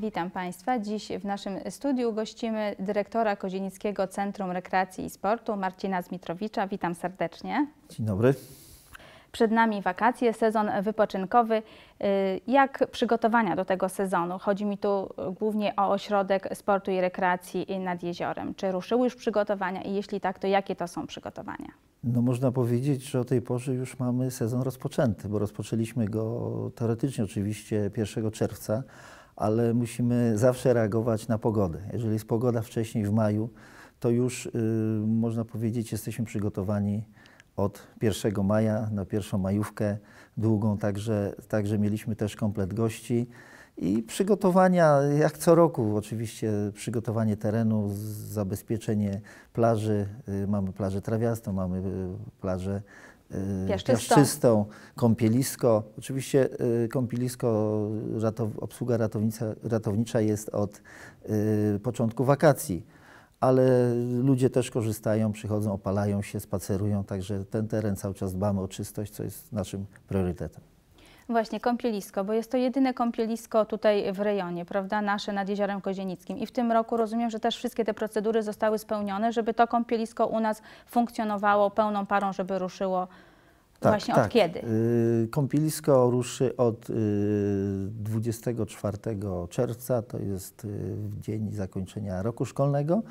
Witam Państwa. Dziś w naszym studiu gościmy dyrektora Kozienickiego Centrum Rekreacji i Sportu Marcina Zmitrowicza. Witam serdecznie. Dzień dobry. Przed nami wakacje, sezon wypoczynkowy. Y, jak przygotowania do tego sezonu? Chodzi mi tu głównie o ośrodek sportu i rekreacji nad jeziorem. Czy ruszyły już przygotowania i jeśli tak, to jakie to są przygotowania? No można powiedzieć, że o tej porze już mamy sezon rozpoczęty, bo rozpoczęliśmy go teoretycznie oczywiście 1 czerwca ale musimy zawsze reagować na pogodę. Jeżeli jest pogoda wcześniej w maju, to już y, można powiedzieć, jesteśmy przygotowani od 1 maja na pierwszą majówkę długą, także, także mieliśmy też komplet gości. I przygotowania, jak co roku oczywiście, przygotowanie terenu, zabezpieczenie plaży. Y, mamy plażę trawiastą, mamy y, plażę Y, piaszczystą, piaszczystą kąpielisko. Oczywiście y, kąpielisko, ratow, obsługa ratownicza jest od y, początku wakacji, ale ludzie też korzystają, przychodzą, opalają się, spacerują, także ten teren cały czas dbamy o czystość, co jest naszym priorytetem. Właśnie, kąpielisko, bo jest to jedyne kąpielisko tutaj w rejonie, prawda, nasze nad Jeziorem Kozienickim. I w tym roku rozumiem, że też wszystkie te procedury zostały spełnione, żeby to kąpielisko u nas funkcjonowało pełną parą, żeby ruszyło tak, Właśnie tak. od kiedy? Y, kąpielisko ruszy od 24 y, czerwca, to jest y, dzień zakończenia roku szkolnego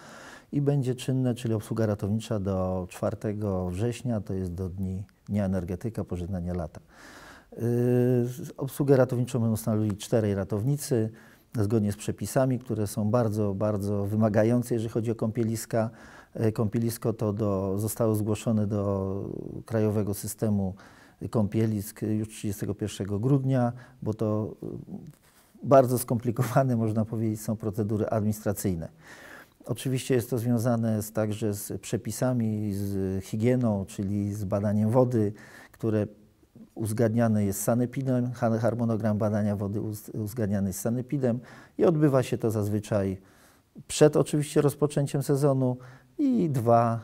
i będzie czynne, czyli obsługa ratownicza do 4 września, to jest do dni, Dnia Energetyka, pożegnania lata. Obsługę ratowniczą będą stanowili czterej ratownicy, zgodnie z przepisami, które są bardzo, bardzo wymagające, jeżeli chodzi o kąpieliska. E, kąpielisko to do, zostało zgłoszone do Krajowego Systemu Kąpielisk już 31 grudnia, bo to e, bardzo skomplikowane, można powiedzieć, są procedury administracyjne. Oczywiście jest to związane z, także z przepisami, z higieną, czyli z badaniem wody, które uzgadniane jest sanepidem, harmonogram badania wody uzgadniany jest sanepidem i odbywa się to zazwyczaj przed oczywiście rozpoczęciem sezonu i dwa,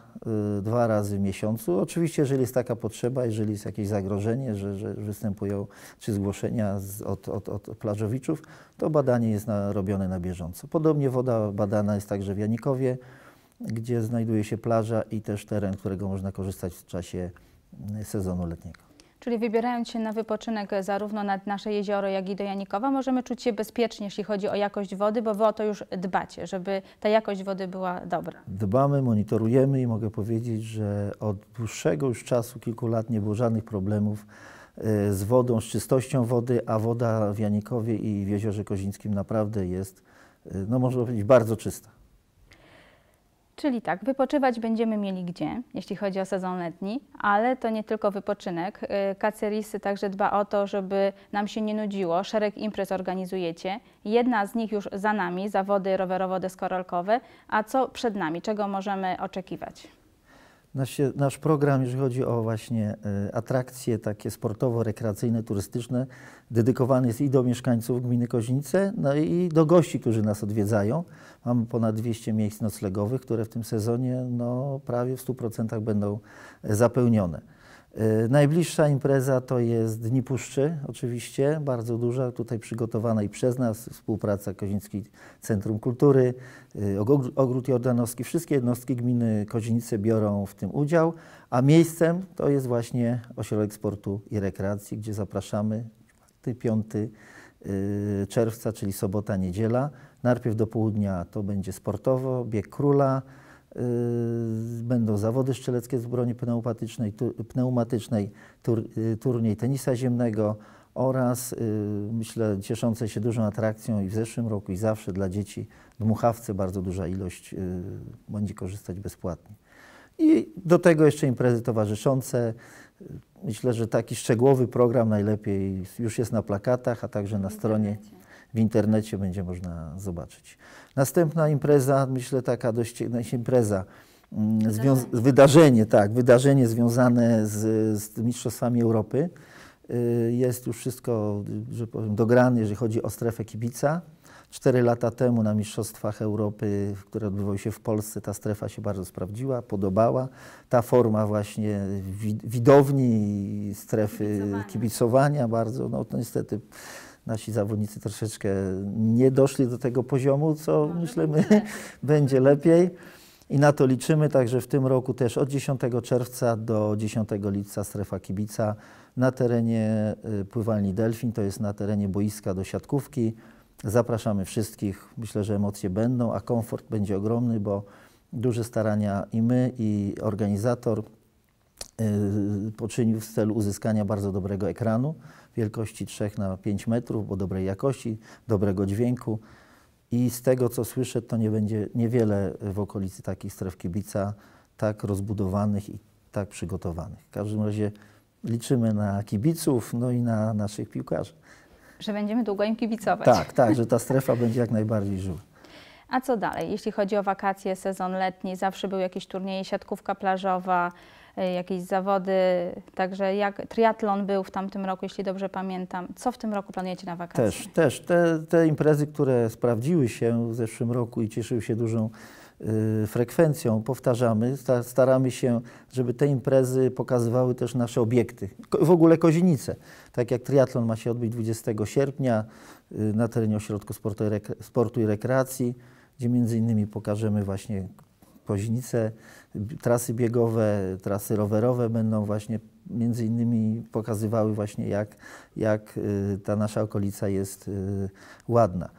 y, dwa razy w miesiącu. Oczywiście, jeżeli jest taka potrzeba, jeżeli jest jakieś zagrożenie, że, że występują czy zgłoszenia z, od, od, od, plażowiczów, to badanie jest na, robione na bieżąco. Podobnie woda badana jest także w Janikowie, gdzie znajduje się plaża i też teren, którego można korzystać w czasie y, sezonu letniego. Czyli wybierając się na wypoczynek zarówno nad nasze jezioro, jak i do Janikowa, możemy czuć się bezpiecznie, jeśli chodzi o jakość wody, bo wy o to już dbacie, żeby ta jakość wody była dobra. Dbamy, monitorujemy i mogę powiedzieć, że od dłuższego już czasu, kilku lat, nie było żadnych problemów e, z wodą, z czystością wody, a woda w Janikowie i w Jeziorze Kozińskim naprawdę jest, e, no można powiedzieć, bardzo czysta. Czyli tak, wypoczywać będziemy mieli gdzie, jeśli chodzi o sezon letni, ale to nie tylko wypoczynek. Y, kacerisy także dba o to, żeby nam się nie nudziło. Szereg imprez organizujecie. Jedna z nich już za nami, zawody rowerowo-deskorolkowe. A co przed nami? Czego możemy oczekiwać? Nasz, nasz program, jeżeli chodzi o właśnie e, atrakcje takie sportowo-rekreacyjne, turystyczne, dedykowany jest i do mieszkańców gminy Koźnice, no i do gości, którzy nas odwiedzają. Mamy ponad 200 miejsc noclegowych, które w tym sezonie no, prawie w 100% będą e, zapełnione. Y, najbliższa impreza to jest Dni Puszczy, oczywiście, bardzo duża, tutaj przygotowana i przez nas, współpraca Koziński Centrum Kultury, y, Ogród Jordanowski, wszystkie jednostki gminy Kozienice biorą w tym udział, a miejscem to jest właśnie Ośrodek Sportu i Rekreacji, gdzie zapraszamy 5 y, czerwca, czyli sobota, niedziela. Najpierw do południa to będzie sportowo, bieg króla, Y, będą zawody strzeleckie z broni pneumatycznej, pneumatycznej tur, y, turniej tenisa ziemnego oraz, y, myślę, cieszące się dużą atrakcją i w zeszłym roku i zawsze dla dzieci dmuchawce bardzo duża ilość będzie korzystać bezpłatnie. I do tego jeszcze imprezy towarzyszące. Myślę, że taki szczegółowy program najlepiej już jest na plakatach, a także na stronie w internecie będzie można zobaczyć. Następna impreza, myślę taka dość no, impreza, mm, wydarzenie. wydarzenie, tak, wydarzenie związane z, z Mistrzostwami Europy. Y, jest już wszystko, że powiem, dograne, jeżeli chodzi o strefę kibica. Cztery lata temu na Mistrzostwach Europy, które odbywały się w Polsce, ta strefa się bardzo sprawdziła, podobała. Ta forma właśnie widowni, strefy kibicowania, kibicowania bardzo, no to niestety nasi zawodnicy troszeczkę nie doszli do tego poziomu, co no, no myślę, będzie lepiej. I na to liczymy, także w tym roku też od 10 czerwca do 10 lipca strefa kibica na terenie y, pływalni Delfin, to jest na terenie boiska do siatkówki. Zapraszamy wszystkich, myślę, że emocje będą, a komfort będzie ogromny, bo duże starania i my, i organizator, Y, poczynił w celu uzyskania bardzo dobrego ekranu wielkości 3 na 5 metrów, bo dobrej jakości, dobrego dźwięku. I z tego, co słyszę, to nie będzie niewiele w okolicy takich stref kibica tak rozbudowanych i tak przygotowanych. W każdym razie liczymy na kibiców, no i na naszych piłkarzy. Że będziemy długo im kibicować. Tak, tak, że ta strefa będzie jak najbardziej żyła. A co dalej? Jeśli chodzi o wakacje, sezon letni, zawsze był jakiś turniej, siatkówka plażowa, y, jakieś zawody, także jak triatlon był w tamtym roku, jeśli dobrze pamiętam. Co w tym roku planujecie na wakacje? Też, też. Te, te imprezy, które sprawdziły się w zeszłym roku i cieszyły się dużą y, frekwencją, powtarzamy. staramy się, żeby te imprezy pokazywały też nasze obiekty. w ogóle Kozienice. Tak jak triatlon ma się odbyć 20 sierpnia y, na terenie Ośrodku Sportu i Rekreacji, gdzie między innymi pokażemy właśnie poźnice, trasy biegowe, trasy rowerowe będą właśnie między innymi pokazywały właśnie jak, jak y, ta nasza okolica jest y, ładna.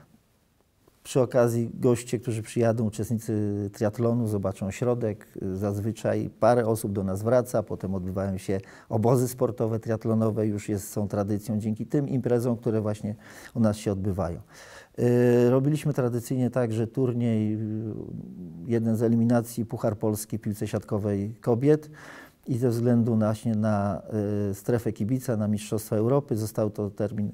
Przy okazji goście, którzy przyjadą, uczestnicy triatlonu, zobaczą środek. Y, zazwyczaj parę osób do nas wraca, potem odbywają się obozy sportowe triatlonowe, już jest, są tradycją dzięki tym imprezom, które właśnie u nas się odbywają. Y, robiliśmy tradycyjnie także turniej, y, jeden z eliminacji Puchar Polski piłce siatkowej kobiet i ze względu właśnie na y, strefę kibica, na Mistrzostwa Europy został to termin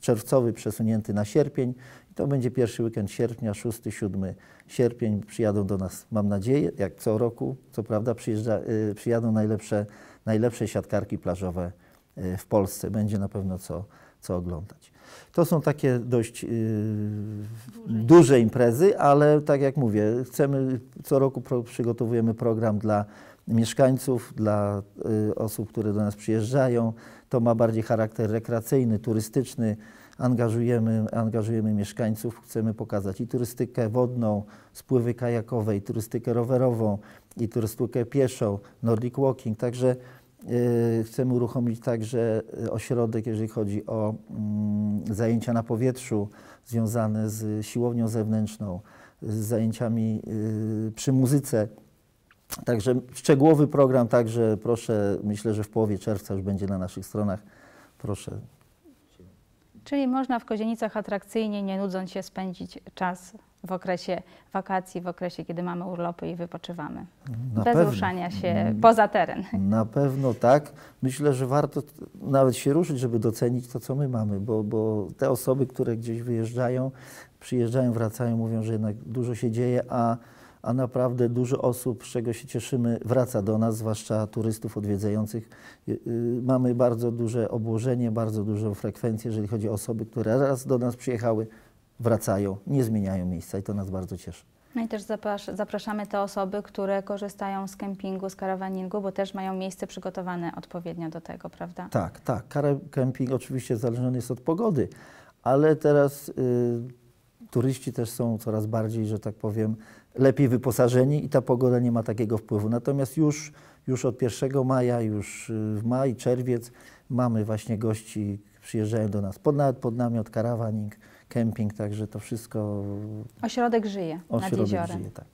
czerwcowy przesunięty na sierpień. I to będzie pierwszy weekend sierpnia, 6-7 sierpień. Przyjadą do nas, mam nadzieję, jak co roku, co prawda przyjeżdża, przyjadą najlepsze, najlepsze siatkarki plażowe Y, w Polsce. Będzie na pewno co, co oglądać. To są takie dość yy, duże imprezy, ale tak jak mówię, chcemy, co roku pro, przygotowujemy program dla mieszkańców, dla y, osób, które do nas przyjeżdżają. To ma bardziej charakter rekreacyjny, turystyczny. Angażujemy, angażujemy mieszkańców, chcemy pokazać i turystykę wodną, spływy kajakowe, i turystykę rowerową, i turystykę pieszą, nordic walking. Także Y, chcemy uruchomić także y, ośrodek, jeżeli chodzi o mm, zajęcia na powietrzu związane z siłownią zewnętrzną, z zajęciami y, przy muzyce. Także szczegółowy program, także proszę, myślę, że w połowie czerwca już będzie na naszych stronach. Proszę Czyli można w Kozienicach atrakcyjnie, nie nudząc się, spędzić czas w okresie wakacji, w okresie, kiedy mamy urlopy i wypoczywamy. Na Bez pewno. ruszania się mm. poza teren. Na pewno tak. Myślę, że warto nawet się ruszyć, żeby docenić to, co my mamy, bo, bo te osoby, które gdzieś wyjeżdżają, przyjeżdżają, wracają, mówią, że jednak dużo się dzieje, a a naprawdę dużo osób, z czego się cieszymy, wraca do nas, zwłaszcza turystów odwiedzających. Y, y, mamy bardzo duże obłożenie, bardzo dużą frekwencję, jeżeli chodzi o osoby, które raz do nas przyjechały, wracają, nie zmieniają miejsca i to nas bardzo cieszy. No i też zapraszamy te osoby, które korzystają z kempingu, z karawaningu, bo też mają miejsce przygotowane odpowiednio do tego, prawda? Tak, tak. Kemping oczywiście zależny jest od pogody, ale teraz y, turyści też są coraz bardziej, że tak powiem, lepiej wyposażeni i ta pogoda nie ma takiego wpływu. Natomiast już, już od 1 maja, już y, w maj, czerwiec mamy właśnie gości, przyjeżdżają do nas pod, nawet pod namiot, karawaning, kemping, także to wszystko... Ośrodek żyje Ośrodek nad jeziorem. Żyje, tak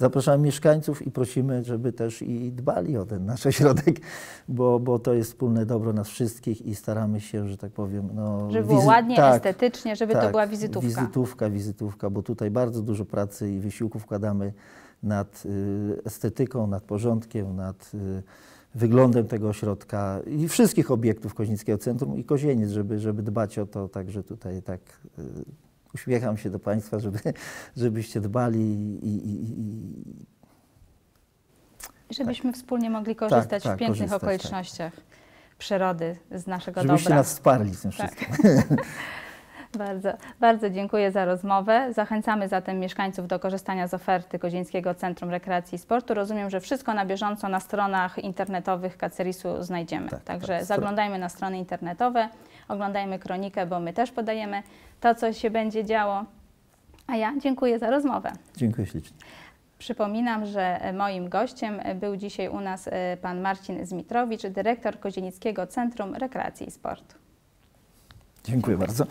zapraszamy mieszkańców i prosimy, żeby też i dbali o ten nasz ośrodek, bo, bo to jest wspólne dobro nas wszystkich i staramy się, że tak powiem... No, żeby było ładnie, tak, estetycznie, żeby tak, to była wizytówka. Wizytówka, wizytówka, bo tutaj bardzo dużo pracy i wysiłku wkładamy nad y, estetyką, nad porządkiem, nad... Y, wyglądem tego ośrodka i wszystkich obiektów Koźnickiego Centrum i Kozieniec, żeby, żeby dbać o to, także tutaj tak y Uśmiecham się do Państwa, żeby, żebyście dbali i, i, i żebyśmy tak. wspólnie mogli tak, tak, korzystać tak, tak, w pięknych korzystać, okolicznościach przyrody z naszego Żebyście dobra. nas wsparli z tym tak. wszystkim. bardzo, bardzo dziękuję za rozmowę. Zachęcamy zatem mieszkańców do korzystania z oferty Kozińskiego Centrum Rekreacji i Sportu. Rozumiem, że wszystko na bieżąco na stronach internetowych Kacerisu znajdziemy. Także zaglądajmy na strony internetowe oglądajmy kronikę, bo my też podajemy to, co się będzie działo. A ja dziękuję za rozmowę. Dziękuję ślicznie. Przypominam, że e, moim gościem e, był dzisiaj u nas e, pan Marcin Zmitrowicz, dyrektor Kozienickiego Centrum Rekreacji i Sportu. Dziękuję bardzo.